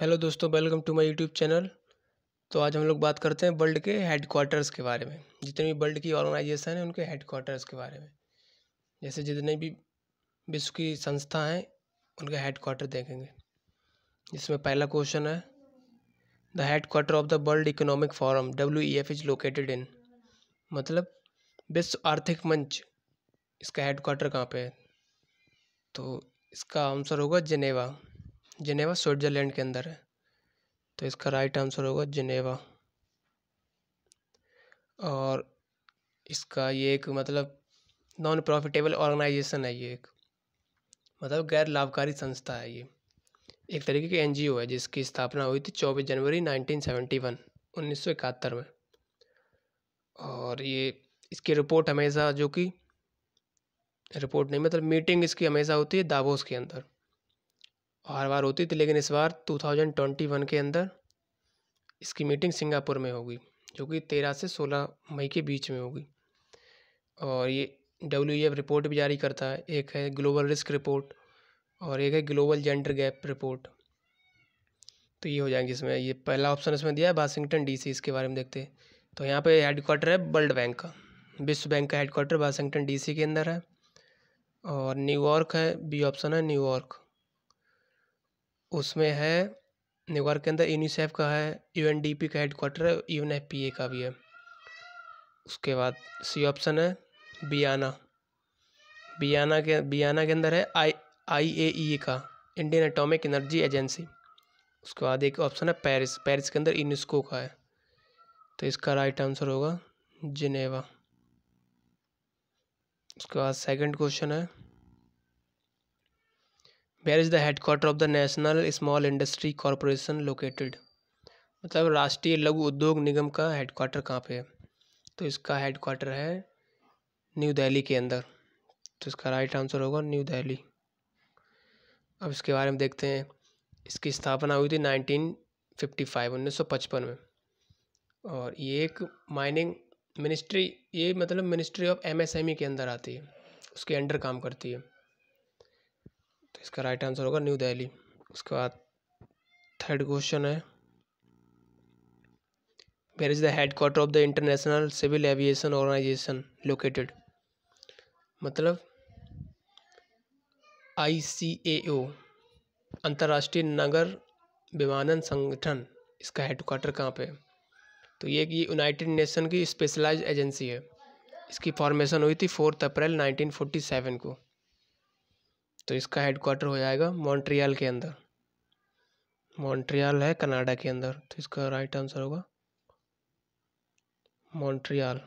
Hello दोस्तों welcome to my YouTube channel तो आज हम लोग बात करते हैं वर्ल्ड के हेडक्वार्टर्स के बारे में जितने भी वर्ल्ड की ऑर्गेनाइजेशन है उनके हेडक्वार्टर्स के बारे में जैसे जितने भी विश्व की संस्था हैं उनका हेडक्वार्टर देखेंगे जिसमें पहला क्वेश्चन है the headquarter of the world economic forum W E F is located in मतलब विश्व आर्थिक मंच इसका हेडक्वार्टर कहाँ पर है तो इसका आंसर होगा जनेवा जिनेवा स्विट्ज़रलैंड के अंदर है तो इसका राइट आंसर होगा जिनेवा और इसका ये एक मतलब नॉन प्रॉफिटेबल ऑर्गेनाइजेशन है ये एक मतलब गैर लाभकारी संस्था है ये एक तरीके की एनजीओ है जिसकी स्थापना हुई थी 24 जनवरी 1971 1971 में और ये इसकी रिपोर्ट हमेशा जो कि रिपोर्ट नहीं मतलब मीटिंग इसकी हमेशा होती है दाबोस के अंदर हर बार होती थी लेकिन इस बार टू थाउजेंड ट्वेंटी वन के अंदर इसकी मीटिंग सिंगापुर में होगी जो कि तेरह से सोलह मई के बीच में होगी और ये डब्ल्यू रिपोर्ट भी जारी करता है एक है ग्लोबल रिस्क रिपोर्ट और एक है ग्लोबल जेंडर गैप रिपोर्ट तो ये हो जाएंगे इसमें ये पहला ऑप्शन इसमें दिया है वाशिंगटन डीसी इसके बारे में देखते हैं तो यहाँ पे हेडक्वार्टर है वर्ल्ड बैंक का विश्व बैंक का हेडक्वार्टर वाशिंगटन डीसी के अंदर है और न्यूयॉर्क है बी ऑप्शन है न्यूयॉर्क उसमें है न्यूयॉर्क के अंदर यूनिसेफ का है यूएनडीपी का हेडक्वार्टर है ए का भी है उसके बाद सी ऑप्शन है बियाना बियाना के बियाना के अंदर है आई आई ए ई का इंडियन एटॉमिक एनर्जी एजेंसी उसके बाद एक ऑप्शन है पेरिस पेरिस के अंदर यूनिस्को का है तो इसका राइट आंसर होगा जिनेवा उसके बाद सेकंड क्वेश्चन है is the head quarter of the national small industry corporation located मतलब राष्ट्रीय लघु उद्योग निगम का हेडक्वार्टर कहाँ पे है तो इसका हेडक्वार्टर है न्यू दिल्ली के अंदर तो इसका राइट आंसर होगा न्यू दिल्ली अब इसके बारे में देखते हैं इसकी स्थापना हुई थी 1955 1955 में और ये एक माइनिंग मिनिस्ट्री ये मतलब मिनिस्ट्री ऑफ एमएसएमई के अंदर आती है उसके अंडर काम करती है तो इसका राइट आंसर होगा न्यू दिल्ली उसके बाद थर्ड क्वेश्चन है where is the head quarter of the international civil aviation organization located मतलब आई सी ए ओ अंतर्राष्ट्रीय नगर विमानन संगठन इसका हेड क्वार्टर कहाँ पे है तो ये कि यूनाइटेड नेशन की स्पेशलाइज एजेंसी है इसकी फॉर्मेशन हुई थी फोर्थ अप्रैल 1947 को तो इसका हेडक्वार्टर हो जाएगा मॉन्ट्रियल के अंदर मॉन्ट्रियल है कनाडा के अंदर तो इसका राइट आंसर होगा मॉन्ट्रियल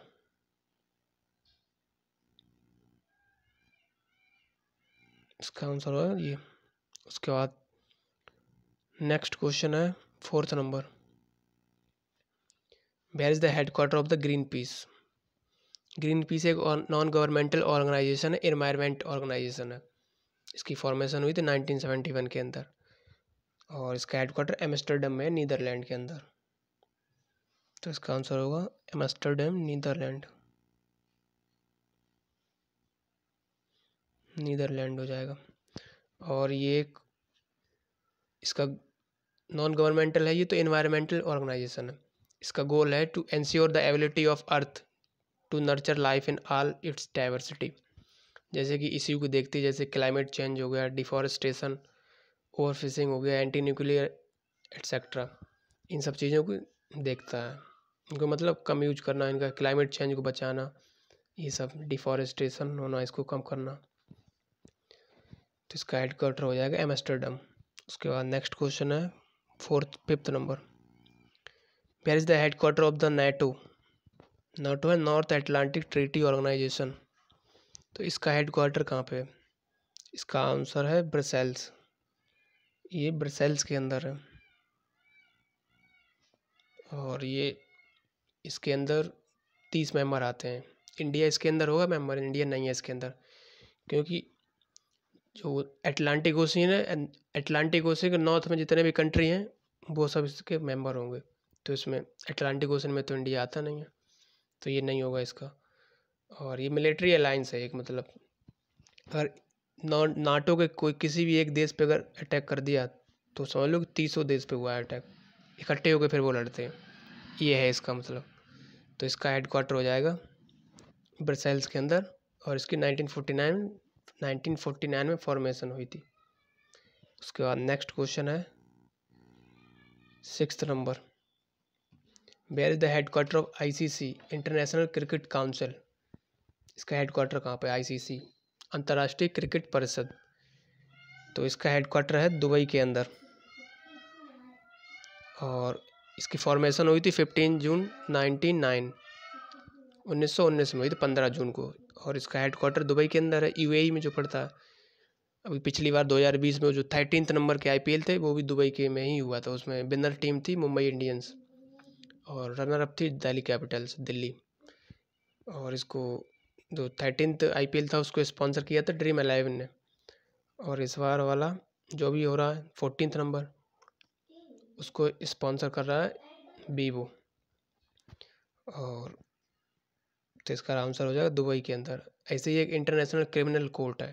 इसका आंसर होगा ये उसके बाद नेक्स्ट क्वेश्चन है fourth number where is the headquarter of the Greenpeace Greenpeace एक नॉन गवर्नमेंटल ऑर्गेनाइजेशन है इन्वायरमेंट ऑर्गेनाइजेशन है इसकी फॉर्मेशन हुई थी 1971 के अंदर और इसका हेडक्वार्टर एमस्टरडम में नीदरलैंड के अंदर तो इसका आंसर होगा एमस्टरडम नीदरलैंड नीदरलैंड हो जाएगा और ये एक इसका नॉन गवर्नमेंटल है ये तो इन्वायरमेंटल ऑर्गेनाइजेशन है इसका गोल है to ensure the ability of earth to nurture life in all its diversity जैसे कि इसी को देखते हैं जैसे क्लाइमेट चेंज हो गया डिफॉरेस्टेशन ओवर फिशिंग हो गया एंटी न्यूक्लियर एट्सेट्रा इन सब चीज़ों को देखता है इनको मतलब कम यूज करना इनका क्लाइमेट चेंज को बचाना ये सब डिफॉरेस्टेशन होना इसको कम करना तो इसका हेडक्वार्टर हो जाएगा एमस्टरडम उसके बाद नेक्स्ट क्वेश्चन है fourth fifth number where is the headquarter of the NATO NATO है नॉर्थ एटलांटिक ट्रीटी ऑर्गेनाइजेशन तो इसका हेडक्वार्टर कहाँ पे है इसका आंसर है ब्रसेल्स ये ब्रसेल्स के अंदर है और ये इसके अंदर तीस मेंबर आते हैं इंडिया इसके अंदर होगा मेंबर इंडिया नहीं है इसके अंदर क्योंकि जो एटलांटिक ओशियन है एटलांटिक ओशियन के नॉर्थ में जितने भी कंट्री हैं वो सब इसके मेंबर होंगे तो इसमें एटलांटिक ओशन में तो इंडिया आता नहीं है तो ये नहीं होगा इसका और ये मिलिट्री अलाइंस है एक मतलब अगर नाटो के कोई किसी भी एक देश पे अगर अटैक कर दिया तो समझ लो कि तीसों देश पे हुआ है अटैक इकट्ठे होकर फिर वो लड़ते हैं ये है इसका मतलब तो इसका क्वार्टर हो जाएगा ब्रसेल्स के अंदर और इसकी 1949 1949 में फॉर्मेशन हुई थी उसके बाद नेक्स्ट क्वेश्चन है six number where is the headquarter of ICC International Cricket Council इसका हेडकोार्टर कहाँ पर आईसीसी अंतर्राष्ट्रीय क्रिकेट परिषद तो इसका हेडकोार्टर है दुबई के अंदर और इसकी फॉर्मेशन हुई थी 15 जून सौ 1919 में हुई थी पंद्रह जून को और इसका हेडकोार्टर दुबई के अंदर है यू e में जो पड़ता है अभी पिछली बार 2020 में जो थर्टीन नंबर के आई थे वो भी दुबई के में ही हुआ था उसमें विनर टीम थी मुंबई इंडियंस और रनर अप थी दिल्ली कैपिटल्स दिल्ली और इसको जो थर्टीनथ आई पी एल था उसको स्पॉन्सर किया था ड्रीम अलेवन ने और इस बार वाला जो भी हो रहा है फोर्टीनथ नंबर उसको स्पॉन्सर कर रहा है बीबो और तो इसका आंसर हो जाएगा दुबई के अंदर ऐसे ही एक इंटरनेशनल क्रिमिनल कोर्ट है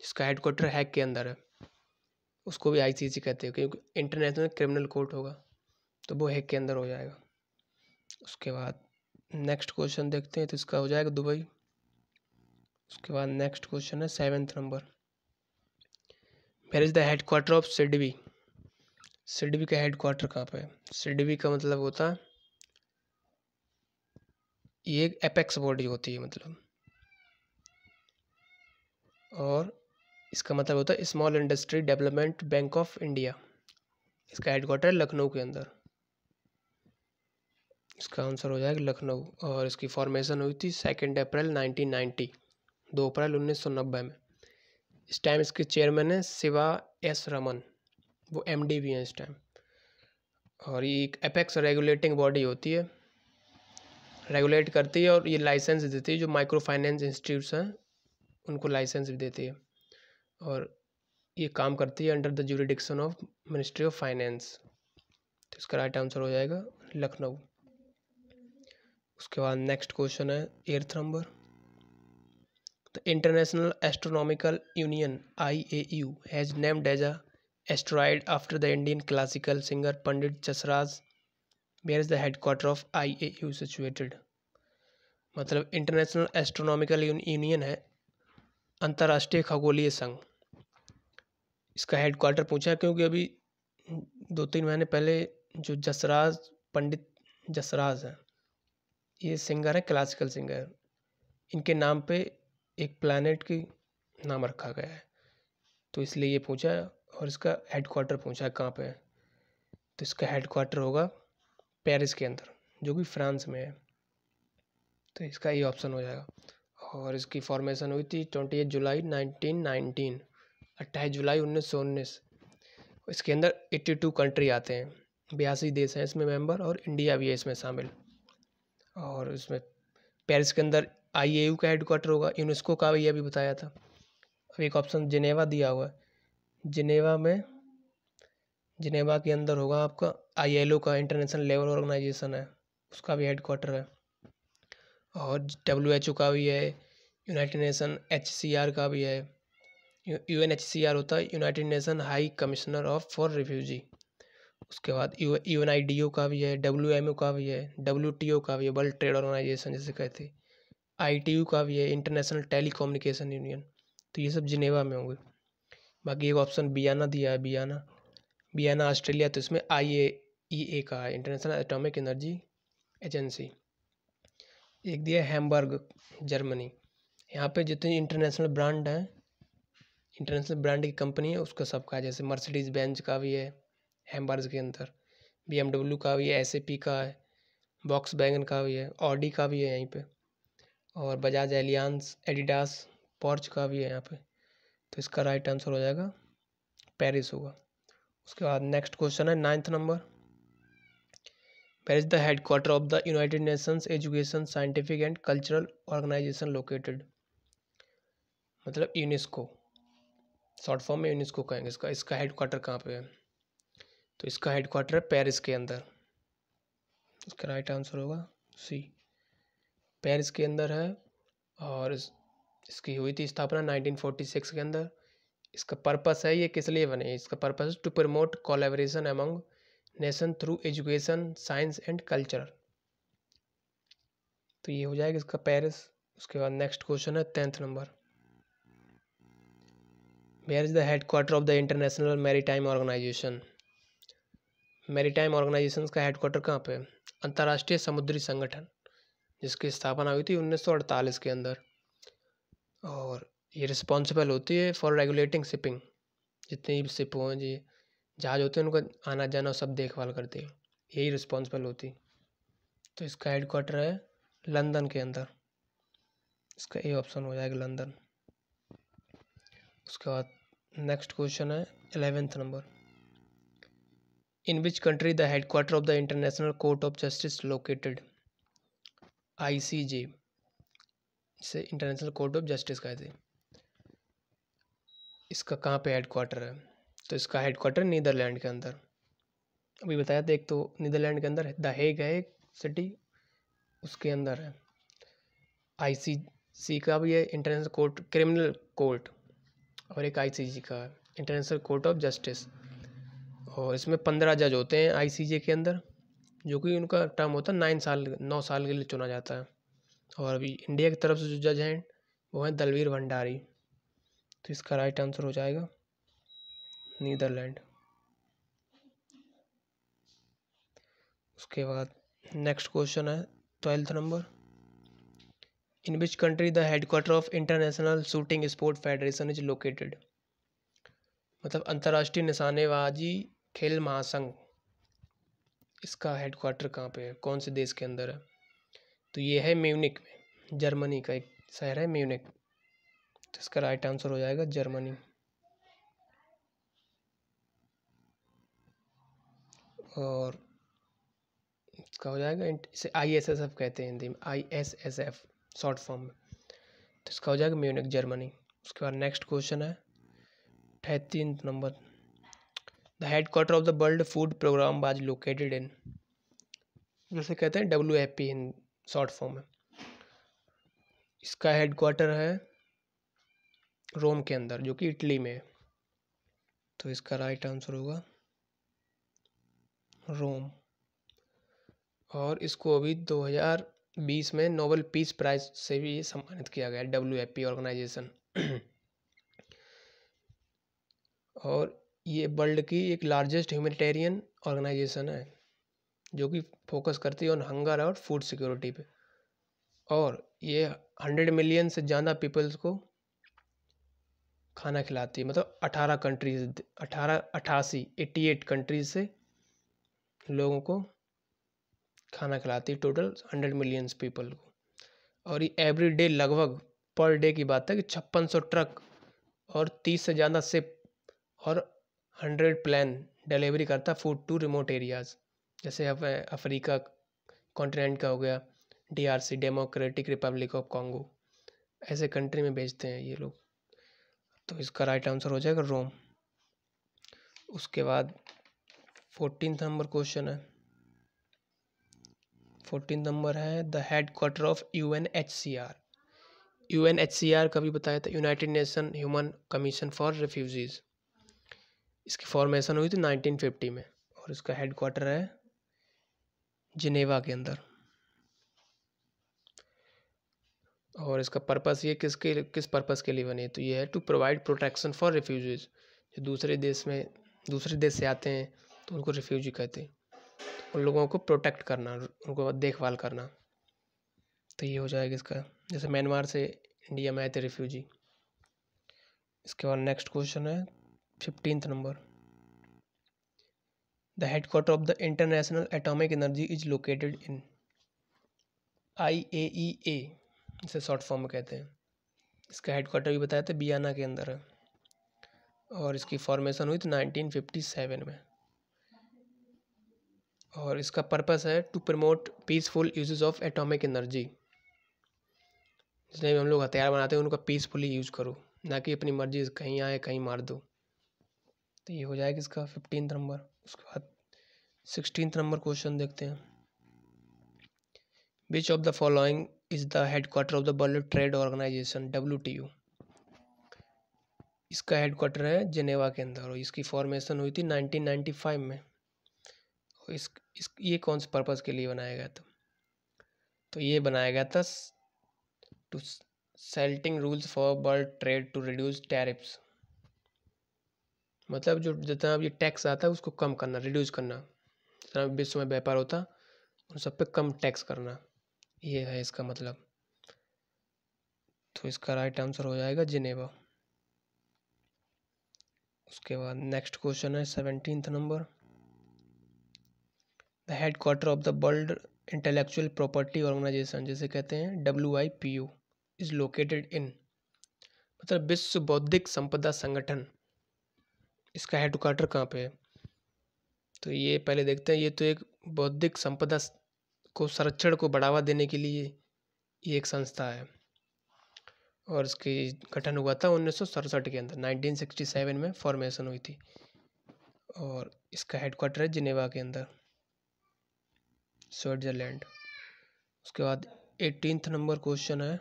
जिसका हेडकोार्टर हैक के अंदर है उसको भी आईसीसी कहते हैं क्योंकि इंटरनेशनल क्रिमिनल कोर्ट होगा तो वो हैक के अंदर हो जाएगा उसके बाद नेक्स्ट क्वेश्चन देखते हैं तो इसका हो जाएगा दुबई उसके बाद नेक्स्ट क्वेश्चन है seventh number where is the head quarter of SIDBI SIDBI का हेड क्वार्टर कहाँ पर है सिडबी का मतलब होता है ये एक एपेक्स बॉडी होती है मतलब और इसका मतलब होता है small industry development bank of India इसका हेड क्वार्टर लखनऊ के अंदर इसका आंसर हो जाएगा लखनऊ और इसकी फॉर्मेशन हुई थी सेकेंड अप्रैल नाइनटीन नाइन्टी दो अप्रैल उन्नीस सौ नब्बे में इस टाइम इसके चेयरमैन हैं शिवा एस रमन वो एम भी हैं इस टाइम और ये एक अपेक्स रेगुलेटिंग बॉडी होती है रेगुलेट करती है और ये लाइसेंस देती है जो माइक्रो फाइनेंस इंस्टीट्यूट्स हैं उनको लाइसेंस भी देती है और ये काम करती है under the jurisdiction of ministry of finance तो इसका राइट आंसर हो जाएगा लखनऊ उसके बाद नेक्स्ट क्वेश्चन है eighth number The International Astronomical Union (IAU) has named as a asteroid after the Indian classical singer Pandit Jasraj. Where is the headquarter of IAU situated? मतलब International Astronomical Union है अंतर्राष्ट्रीय खगोलीय संघ इसका headquarter पूछा क्योंकि अभी दो तीन महीने पहले जो जसराज पंडित जसराज हैं ये सिंगर है क्लासिकल सिंगर इनके नाम पे एक प्लानट की नाम रखा गया है तो इसलिए ये पूछा और इसका हेड क्वार्टर पूछा कहाँ पे है तो इसका हेड क्वार्टर होगा पेरिस के अंदर जो कि फ्रांस में है तो इसका ये ऑप्शन हो जाएगा और इसकी फॉर्मेशन हुई थी twenty eight July nineteen nineteen अट्ठाईस जुलाई उन्नीस सौ उन्नीस इसके अंदर एट्टी टू कंट्री आते हैं बयासी देश हैं इसमें मेंबर और इंडिया भी है इसमें शामिल और इसमें पेरिस के अंदर आई का हेडक्वार्टर होगा यूनेस्को का ये अभी बताया था अब एक ऑप्शन जिनेवा दिया हुआ है जिनेवा में जिनेवा के अंदर होगा आपका आई का इंटरनेशनल लेवल ऑर्गेनाइजेशन है उसका भी हेडक्वार्टर है और डब्ल्यू का भी है यूनाइटेड नेशन एच का भी है U N H C R होता है United Nation High Commissioner of for refugee उसके बाद U N I D O का भी है डब्ल्यू एम ओ का भी है डब्ल्यू टी ओ का भी है वर्ल्ड ट्रेड ऑर्गेनाइजेशन जैसे कहते हैं आई का भी है इंटरनेशनल टेली कम्युनिकेशन यूनियन तो ये सब जिनेवा में होंगे बाकी एक ऑप्शन बियाना दिया है बियाना बियाना ऑस्ट्रेलिया तो इसमें आई ए ई ए का है इंटरनेशनल एटॉमिक एनर्जी एजेंसी एक दिया हैमबर्ग जर्मनी यहाँ पे जितने इंटरनेशनल ब्रांड हैं इंटरनेशनल ब्रांड की कंपनी है उसका सबका जैसे मर्सिडीज बेंज का भी है हैमबर्ग के अंदर बी का भी है एस का है बॉक्स बैंगन का भी है ऑडी का भी है यहीं पर और बजाज एलियांस एडिडास पॉर्च का भी है यहाँ पे तो इसका राइट आंसर हो जाएगा पेरिस होगा उसके बाद नेक्स्ट क्वेश्चन है ninth number where is the head quarter of the United Nations education scientific and cultural organization located मतलब यूनेस्को शॉर्ट फॉर्म में यूनेस्को कहेंगे इसका इसका हेड क्वार्टर कहाँ पे है तो इसका हेड क्वार्टर है पेरिस के अंदर इसका राइट आंसर होगा सी पेरिस के अंदर है और इसकी हुई थी स्थापना 1946 के अंदर इसका पर्पस है ये किस लिए बने इसका purpose to promote collaboration among nation through education science and culture तो ये हो जाएगा इसका पेरिस उसके बाद नेक्स्ट क्वेश्चन है tenth number where is the head quarter of the international time organization maritime organization का हेड क्वार्टर कहाँ पे अंतर्राष्ट्रीय समुद्री संगठन जिसकी स्थापना हुई थी 1948 के अंदर और ये रिस्पॉन्सिबल होती है फॉर रेगुलेटिंग शिपिंग जितनी भी शिप हों जी जहाज़ होते हैं उनका आना जाना सब देखभाल करती है यही रिस्पॉन्सिबल होती तो इसका हेडक्वार्टर है लंदन के अंदर इसका ए ऑप्शन हो जाएगा लंदन उसके बाद नेक्स्ट क्वेश्चन है eleventh number in which country the headquarter of the international court of justice located ICJ जिसे इंटरनेशनल कोर्ट ऑफ जस्टिस कहते हैं इसका कहाँ पे हेडकोार्टर है तो इसका हेडकोार्टर नीदरलैंड के अंदर अभी बताया था एक तो नीदरलैंड के अंदर द हेग है एक सिटी उसके अंदर है आईसीसी का भी है इंटरनेशनल कोर्ट क्रिमिनल कोर्ट और एक आईसीजी का है इंटरनेशनल कोर्ट ऑफ जस्टिस और इसमें पंद्रह जज होते हैं आईसीजे के अंदर जो कि उनका टर्म होता है नाइन साल नौ साल के लिए चुना जाता है और अभी इंडिया की तरफ से जो जज हैं वो हैं दलवीर भंडारी तो इसका राइट आंसर हो जाएगा नीदरलैंड उसके बाद नेक्स्ट क्वेश्चन है twelfth number in which country the headquarter of international shooting sport federation is located मतलब अंतर्राष्ट्रीय निशानेबाजी खेल महासंघ इसका हेडक्वार्टर कहाँ पे है कौन से देश के अंदर है तो ये है म्यूनिक में जर्मनी का एक शहर है म्यूनिक तो इसका राइट आंसर हो जाएगा जर्मनी और इसका हो जाएगा इसे आई एस एस एफ कहते हैं हिंदी में I S S F short form में तो इसका हो जाएगा म्यूनिक जर्मनी उसके बाद नेक्स्ट क्वेश्चन है अठतीन number the headquarter of the world food programme was located in जैसे कहते हैं W F P in short form में इसका हेडक्वार्टर है रोम के अंदर जो कि इटली में है तो इसका राइट आंसर होगा रोम और इसको अभी 2020 में नोबल पीस प्राइज से भी सम्मानित किया गया डब्ल्यू एफ पी ऑर्गेनाइजेशन और ये वर्ल्ड की एक लार्जेस्ट ह्यूमेटेरियन ऑर्गेनाइजेशन है जो कि फोकस करती है ऑन हंगर और फूड सिक्योरिटी पे और ये हंड्रेड मिलियन से ज़्यादा पीपल्स को खाना खिलाती है मतलब अठारह कंट्रीज अठारह अट्ठासी एट्टी एट कंट्रीज से लोगों को खाना खिलाती है टोटल हंड्रेड मिलियंस पीपल को और ये एवरी डे लगभग पर डे की बात है कि छप्पन सौ ट्रक और तीस से ज़्यादा सिप और हंड्रेड प्लान डिलीवरी करता फूड टू रिमोट एरियाज़ जैसे अफ्रीका कॉन्टिनेंट का हो गया DRC Democratic Republic of Congo ऐसे कंट्री में भेजते हैं ये लोग तो इसका राइट आंसर हो जाएगा रोम उसके बाद फोर्टीन नंबर क्वेश्चन है फोर्टीन नंबर है the head quarter of U N H C R U N H C R का भी बताया था United Nation human commission for refugees इसकी फॉर्मेशन हुई थी 1950 में और इसका हेड क्वार्टर है जिनेवा के अंदर और इसका पर्पस ये किसके किस पर्पस के लिए बनी है तो ये है to provide protection for refugees जो दूसरे देश में दूसरे देश से आते हैं तो उनको रिफ्यूजी कहते हैं उन लोगों को प्रोटेक्ट करना उनको देखभाल करना तो ये हो जाएगा इसका जैसे म्यांमार से इंडिया में आए थे रिफ्यूजी इसके बाद नेक्स्ट क्वेश्चन है number fifteenth of the international atomic energy is located in I A E A इसे शॉर्ट फॉर्म में कहते हैं इसका हेडक्वार्टर भी बताया था बियाना के अंदर है और इसकी फॉर्मेशन हुई थी नाइनटीन फिफ्टी सेवन में और इसका पर्पस है to promote peaceful uses of atomic energy जितने भी हम लोग हथियार बनाते हैं उनका पीसफुली यूज करो ना कि अपनी मर्जी कहीं आए कहीं मार दो तो ये हो जाएगा इसका फिफ्टींथ नंबर उसके बाद सिक्सटीन नंबर क्वेश्चन देखते हैं which of the following is the head quarter of the world trade organization W T U इसका हेड क्वार्टर है जेनेवा के अंदर और इसकी फॉर्मेशन हुई थी 1995 में और इस, इस ये कौन से पर्पज़ के लिए बनाया गया था तो ये बनाया गया था to setting rules for world trade to reduce tariffs मतलब जो जितना ये टैक्स आता है उसको कम करना रिड्यूस करना जितना विश्व में व्यापार होता उन सब पे कम टैक्स करना ये है इसका मतलब तो इसका राइट आंसर हो जाएगा जिनेवा उसके बाद नेक्स्ट क्वेश्चन है seventeenth number the head quarter of the world intellectual property organization जिसे कहते हैं W I P U is located in मतलब विश्व बौद्धिक संपदा संगठन इसका हेडक्वार्टर कहाँ पे है तो ये पहले देखते हैं ये तो एक बौद्धिक संपदा को संरक्षण को बढ़ावा देने के लिए ये एक संस्था है और इसकी गठन हुआ था उन्नीस के अंदर 1967 में फॉर्मेशन हुई थी और इसका हेडक्वार्टर है जिनेवा के अंदर स्विट्ज़रलैंड उसके बाद एटीन नंबर क्वेश्चन है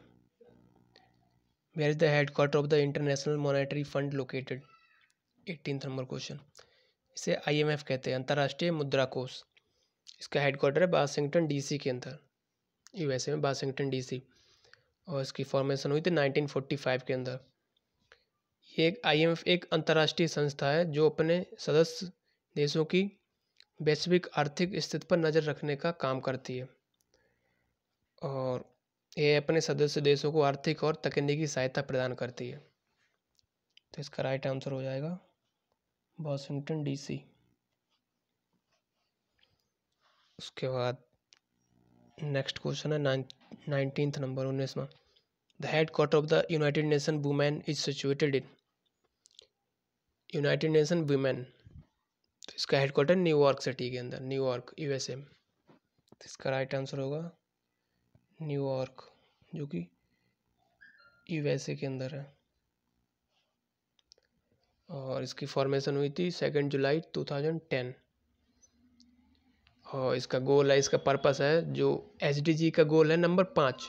where is the headquarter of the international monetary fund located eighteen number question इसे आईएमएफ कहते हैं अंतर्राष्ट्रीय मुद्रा कोष इसका हेडक्वार्टर है वाशिंगटन डीसी के अंदर यूएसए में वाशिंगटन डीसी और इसकी फॉर्मेशन हुई थी 1945 के अंदर ये एक आईएमएफ एक अंतर्राष्ट्रीय संस्था है जो अपने सदस्य देशों की वैश्विक आर्थिक स्थिति पर नज़र रखने का काम करती है और ये अपने सदस्य देशों को आर्थिक और तकनीकी सहायता प्रदान करती है तो इसका राइट आंसर हो जाएगा वाशिंगटन डीसी उसके बाद नेक्स्ट क्वेश्चन है नाइनटीन नंबर उन्नीसवा the head quarter of the united nation women is situated in united nation women तो इसका हेड क्वार्टर न्यूयॉर्क सिटी के अंदर न्यूयॉर्क यूएसए में तो इसका राइट आंसर होगा न्यूयॉर्क जो कि यूएसए के अंदर है और इसकी फॉर्मेशन हुई थी सेकेंड जुलाई 2010 और इसका गोल है इसका पर्पस है जो एस का गोल है नंबर पाँच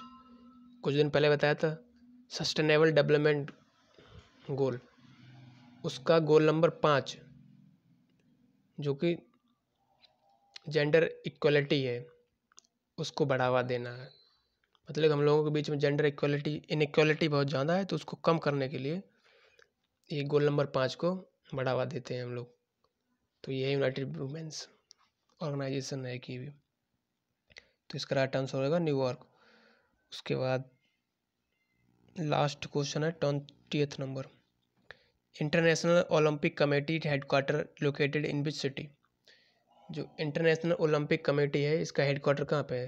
कुछ दिन पहले बताया था सस्टेनेबल डेवलपमेंट गोल उसका गोल नंबर पाँच जो कि जेंडर इक्वलिटी है उसको बढ़ावा देना है मतलब हम लोगों के बीच में जेंडर इक्वलिटी इनक्वलिटी बहुत ज़्यादा है तो उसको कम करने के लिए ये गोल नंबर पाँच को बढ़ावा देते हैं हम लोग तो ये यूनाइटेड वुमेंस ऑर्गेनाइजेशन है कि भी तो इसका राइट आंसर होगा न्यूयॉर्क उसके बाद लास्ट क्वेश्चन है twentieth number international olympic committee quarter located in which city जो इंटरनेशनल ओलंपिक कमेटी है इसका हेडक्वार्टर कहाँ पे है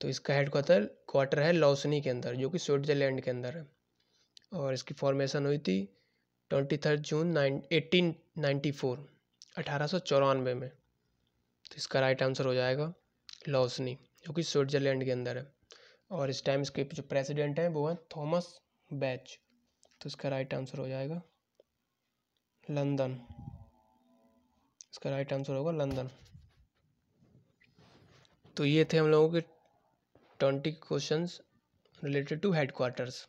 तो इसका हेड क्वार्टर क्वार्टर है लौसनी के अंदर जो कि स्विट्जरलैंड के अंदर है और इसकी फॉर्मेशन हुई थी twenty third June nine eighteen ninety four अठारह सौ चौरानवे में तो इसका राइट आंसर हो जाएगा लॉसनी जो कि स्विट्जरलैंड के अंदर है और इस टाइम इसके जो प्रेसिडेंट हैं वो हैं थॉमस बैच तो इसका राइट आंसर हो जाएगा लंदन इसका राइट आंसर होगा लंदन तो ये थे हम लोगों के twenty questions related to head quarters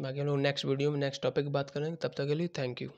बाकी हम लोग नेक्स्ट वीडियो में नेक्स्ट टॉपिक बात करेंगे तब तक के लिए थैंक यू